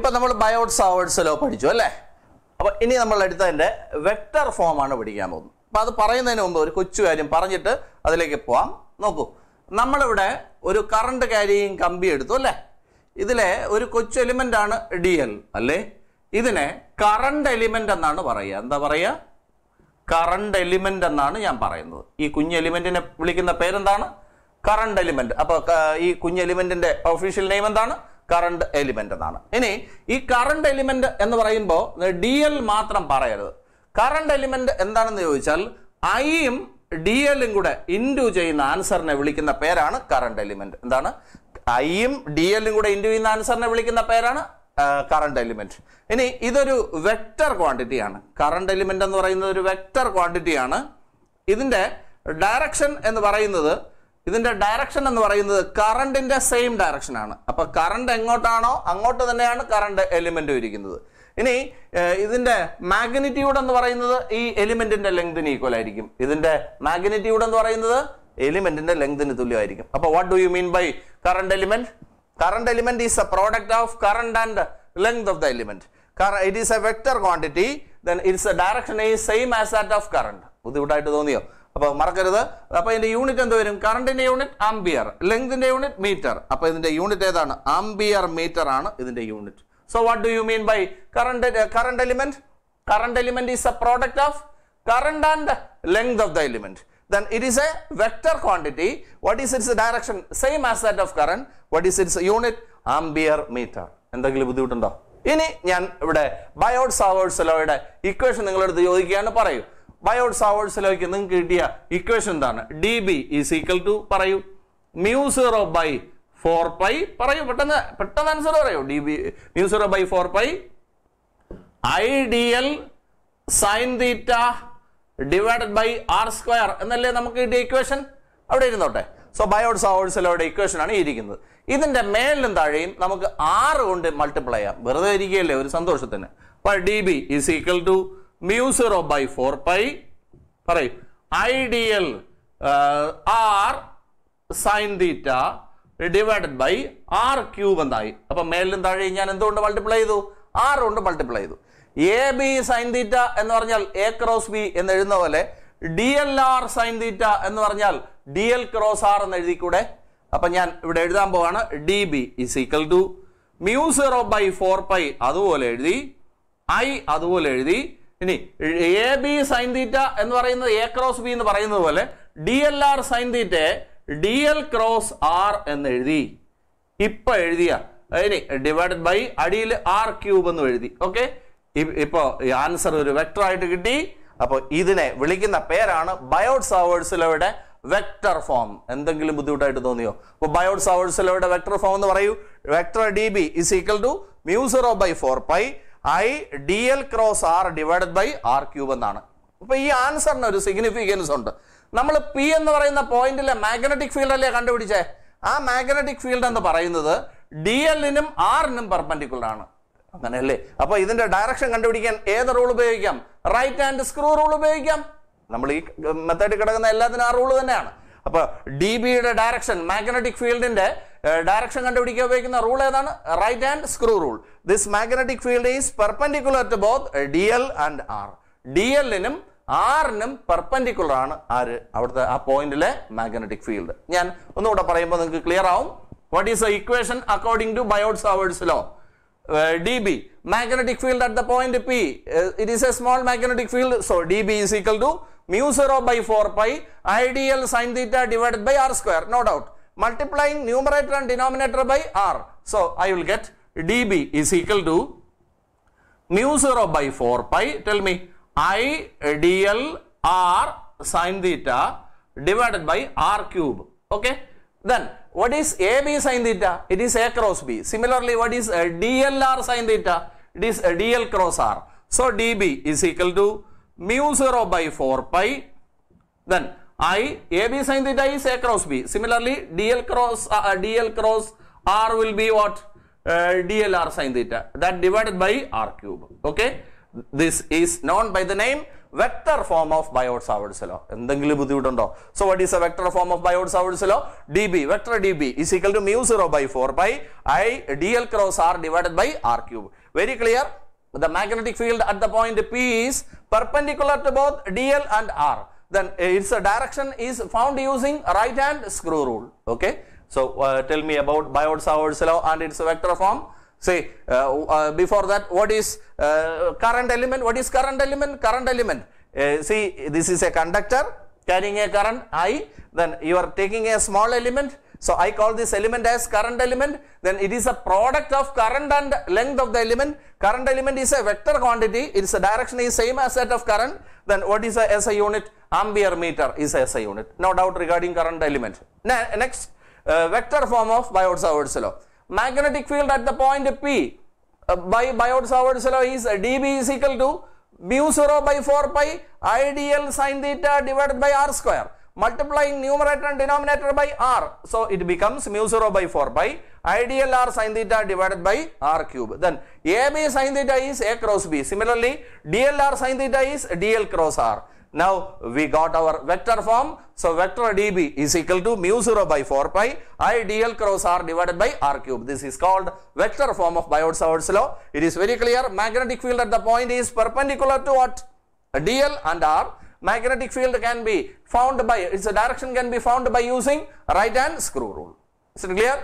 ഇപ്പം നമ്മൾ Biot സാവേർഡ്സ് law പഠിച്ചു അല്ലേ അപ്പോൾ ഇനി നമ്മൾ എടുത്തതിൻ്റെ വെക്ടർ ഫോമാണ് പഠിക്കാൻ പോകുന്നത് അപ്പോൾ അത് പറയുന്നതിന് മുമ്പ് ഒരു കൊച്ചു കാര്യം പറഞ്ഞിട്ട് അതിലേക്ക് പോവാം നോക്കൂ നമ്മളിവിടെ ഒരു കറണ്ട് ക്യാരിയും കമ്പി എടുത്തു അല്ലേ ഇതിലെ ഒരു കൊച്ചു എലിമെന്റ് ആണ് ഡി എൽ അല്ലേ ഇതിനെ കറണ്ട് എലിമെൻ്റ് എന്നാണ് പറയുക എന്താ പറയുക കറണ്ട് എലിമെൻ്റ് എന്നാണ് ഞാൻ പറയുന്നത് ഈ കുഞ്ഞ് എലിമെൻറ്റിനെ വിളിക്കുന്ന പേരെന്താണ് കറണ്ട് എലിമെന്റ് അപ്പോൾ ഈ കുഞ്ഞ് എലിമെൻറ്റിൻ്റെ ഒഫീഷ്യൽ നെയിം എന്താണ് കറണ്ട് എലിമെന്റ് എന്നാണ് ഇനി ഈ കറണ്ട് എലിമെന്റ് എന്ന് പറയുമ്പോൾ ഡി എൽ മാത്രം പറയരുത് കറണ്ട് എലിമെന്റ് എന്താണെന്ന് ചോദിച്ചാൽ ഐയും ഡി എല്ലും കൂടെ ഇൻഡു ചെയ്യുന്ന ആൻസറിനെ വിളിക്കുന്ന പേരാണ് കറണ്ട് എലിമെന്റ് എന്താണ് ഐയും ഡി എല്ലും കൂടെ ഇൻഡു ചെയ്യുന്ന ആൻസറിനെ വിളിക്കുന്ന പേരാണ് കറണ്ട് എലിമെന്റ് ഇനി ഇതൊരു വെക്റ്റർ ആണ് കറണ്ട് എലിമെന്റ് എന്ന് പറയുന്നത് ഒരു വെക്റ്റർ ആണ് ഇതിന്റെ ഡയറക്ഷൻ എന്ന് പറയുന്നത് ഇതിന്റെ ഡയറക്ഷൻ എന്ന് പറയുന്നത് കറണ്ടിന്റെ സെയിം ആണ് അപ്പോൾ കറണ്ട് എങ്ങോട്ടാണോ അങ്ങോട്ട് തന്നെയാണ് കറണ്ട് എലിമെന്റ് ഇരിക്കുന്നത് ഇനി ഇതിന്റെ മാഗ്നിറ്റ്യൂഡ് എന്ന് പറയുന്നത് ഈ എലിമെന്റിന്റെ ലെങ്തിന് ഈക്വൽ ആയിരിക്കും ഇതിന്റെ മാഗ്നിറ്റ്യൂഡ് എന്ന് പറയുന്നത് എലിമെന്റിന്റെ ലെങ്തിന് തുല്യമായിരിക്കും അപ്പോൾ what do you mean by current element current element is a product of current and length of the element it is a vector quantity then its a direction is same as that of current ബുദ്ധിമുട്ടായിട്ട് തോന്നിയോ അപ്പോൾ മറക്കരുത് അപ്പോൾ ഇതിൻ്റെ unit എന്ത് വരും കറണ്ടിൻ്റെ unit ampere ലെങ്തിൻ്റെ യൂണിറ്റ് മീറ്റർ അപ്പോൾ ഇതിൻ്റെ യൂണിറ്റ് ഏതാണ് ആംബിയർ മീറ്റർ ആണ് ഇതിൻ്റെ unit so what do you mean by current current element current element is a product of current and length of the element then it is a vector quantity What is its direction same as that of current what is its unit ampere metre എന്തെങ്കിലും ബുദ്ധിമുട്ടുണ്ടോ ഇനി ഞാൻ ഇവിടെ ബയോഡ് സാവേഴ്സ് ലോയുടെ equation നിങ്ങളെടുത്ത് ചോദിക്കുകയാണ് പറയൂ ബയോഡ് അവേഴ്സിലേക്ക് നിങ്ങൾക്ക് കിട്ടിയ equation എന്താണ് d B is equal to പറയൂ mu zero by four pi പറയൂ പെട്ടെന്ന് പെട്ടെന്ന് ആൻസർ പറയൂ d B mu zero by four pi I d l sine theta divided by r square എന്നല്ലേ നമുക്ക് കിട്ടിയ ഇക്വേഷൻ അവിടെ ഇരുന്നോട്ടെ സോ ബയോഡ് അവേഴ്സിലവിടെ ഇക്വേഷൻ ആണ് ഇരിക്കുന്നത് ഇതിന്റെ മേലിലും താഴെയും നമുക്ക് ആറ് കൊണ്ട് മൾട്ടിപ്ലൈ ചെയ്യാം വെറുതെ ഇരിക്കുകയല്ലേ ഒരു സന്തോഷത്തിന് അപ്പൊ d B is equal to mu zero by four pi പറയും I d l r sine theta divided by r cube എന്നായി അപ്പം മേലിലും താഴെയും ഞാൻ എന്തുകൊണ്ട് മൾട്ടിപ്ലൈ ചെയ്തു ആർ കൊണ്ട് മൾട്ടിപ്ലൈ ചെയ്തു എ ബി സൈൻ തീറ്റ എന്ന് പറഞ്ഞാൽ എ ക്രോസ് ബി എന്ന് എഴുതുന്ന പോലെ d l r sine theta എന്ന് പറഞ്ഞാൽ ഡി എൽ ക്രോസ് ആർ എന്ന് എഴുതിക്കൂടെ അപ്പൊ ഞാൻ ഇവിടെ എഴുതാൻ പോവാണ് d B is equal to mu zero by four pi അതുപോലെ എഴുതി ഐ അതുപോലെ എഴുതി ഇനി എ ബി സൈൻ തീറ്റ എന്ന് പറയുന്നത് എ ക്രോസ് ബി എന്ന് പറയുന്നത് പോലെ ഡി എൽ ആർ സൈൻ തീറ്റയെ ഡി എൽ ക്രോസ് ആർ എന്ന് എഴുതി ഇപ്പൊ എഴുതിയ ഇനി ഡിവൈഡഡ് ബൈ അടിയിൽ ആർ ക്യൂബ് എന്ന് എഴുതി ഓക്കെ ഇപ്പോ ആൻസർ ഒരു വെക്ടർ ആയിട്ട് കിട്ടി അപ്പോൾ ഇതിനെ വിളിക്കുന്ന പേരാണ് ബയോഡ് സവേഴ്സിലവിടെ വെക്ടർ ഫോം എന്തെങ്കിലും ബുദ്ധിമുട്ടായിട്ട് തോന്നിയോ അപ്പോൾ ബയോഡ് സവേഴ്സിലവിടെ വെക്ടർ ഫോം എന്ന് പറയൂ vector d B is equal to mu zero by four pi I d l cross r divided by r cube എന്നാണ് അപ്പൊ ഈ ആൻസറിന് ഒരു സിഗ്നിഫിക്കൻസ് ഉണ്ട് നമ്മൾ പി എന്ന് പറയുന്ന പോയിന്റിലെ മാഗ്നറ്റിക് ഫീൽഡ് അല്ലേ കണ്ടുപിടിച്ചേ ആ മാഗ്നറ്റിക് ഫീൽഡ് എന്ന് പറയുന്നത് ഡി എല്ലിനും ആറിനും പെർപെൻഡിക്കുലർ ആണ് അങ്ങനെയല്ലേ അപ്പൊ ഇതിന്റെ ഡയറക്ഷൻ കണ്ടുപിടിക്കാൻ ഏത് റൂൾ ഉപയോഗിക്കാം റൈറ്റ് ഹാൻഡ് സ്ക്രൂ റൂൾ ഉപയോഗിക്കാം നമ്മൾ ഈ മെത്തേഡിൽ കിടക്കുന്ന എല്ലാത്തിനും ആ റൂൾ തന്നെയാണ് അപ്പൊ ഡി ബിയുടെ ഡയറക്ഷൻ മാഗ്നറ്റിക് ഫീൽഡിന്റെ ഡയറക്ഷൻ കണ്ടുപിടിക്കാൻ ഉപയോഗിക്കുന്ന റൂൾ ഏതാണ് right hand screw rule this magnetic field is perpendicular to both d l and r d എല്ലിനും ആറിനും പെർപെൻഡിക്കുലർ ആണ് ആര് അവിടുത്തെ ആ പോയിന്റിലെ മാഗ്നറ്റിക് ഫീൽഡ് ഞാൻ ഒന്നുകൂടെ പറയുമ്പോൾ നിങ്ങൾക്ക് ക്ലിയർ ആവും what is a equation according to Biot Savart's law d B magnetic field at the point P it is a small magnetic field so d B is equal to mu zero by four pi I d l sine theta divided by r square no doubt multiplying numerator and denominator by R. So, I will get dB is equal to mu 0 by 4 pi. Tell me I dl R sine theta divided by R cube. Okay. Then what is AB sine theta? It is A cross B. Similarly, what is uh, R sine theta? It is uh, DL cross R. So, dB is equal to mu 0 by 4 pi. Then I AB sin theta is A cross B. Similarly, DL cross uh, uh, DL cross R will be what? Uh, DLR sin theta. That divided by R cube. Okay. This is known by the name vector form of Biot-Savart's law. And you don't know. So, what is a vector form of Biot-Savart's law? DB, vector DB is equal to mu 0 by 4 by I DL cross R divided by R cube. Very clear? The magnetic field at the point P is perpendicular to both DL and R then uh, its uh, direction is found using right hand screw rule. Okay. So uh, tell me about Biot Savart's law and its vector form. Say uh, uh, before that, what is current element? What is current element? Current element. see, this is a conductor carrying a current I. Then you are taking a small element so I call this element as current element. Then it is a product of current and length of the element. Current element is a vector quantity. Its direction is same as that of current. Then what is a SI unit? Ampere meter is a SI unit. No doubt regarding current element. Next, uh, vector form of Biot-Savart's law. Magnetic field at the point P uh, by Biot-Savart's law is dB is equal to mu 0 by 4 pi idl sine theta divided by r square multiplying numerator and denominator by r. So it becomes mu 0 by 4 by ideal r sine theta divided by r cube. Then AB sine theta is A cross B. Similarly, DLR sine theta is DL cross r. Now we got our vector form. So vector dB is equal to mu 0 by 4 pi i dl cross r divided by r cube. This is called vector form of Biot-Savart's law. It is very clear magnetic field at the point is perpendicular to what? dl and r magnetic field can be found by its direction can be found by using right hand screw rule. Is it clear?